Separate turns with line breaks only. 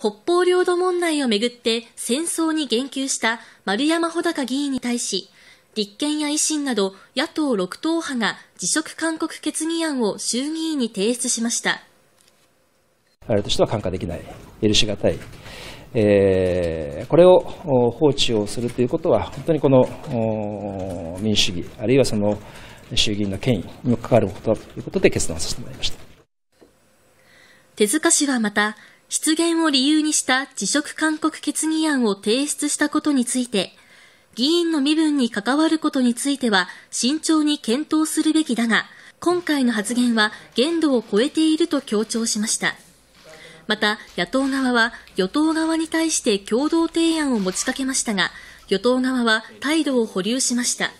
北方領土問題をめぐって戦争に言及した丸山穂高議員に対し、立憲や維新など野党6党派が辞職勧告決議案を衆議院に提出しました。
あれとしては看過できない、許しがたい、えー、これを放置をするということは、本当にこの民主主義、あるいはその衆議院の権威にも関わることだということで決断させてもらいました。
手塚氏はまた、失言を理由にした辞職勧告決議案を提出したことについて、議員の身分に関わることについては慎重に検討するべきだが、今回の発言は限度を超えていると強調しました。また、野党側は与党側に対して共同提案を持ちかけましたが、与党側は態度を保留しました。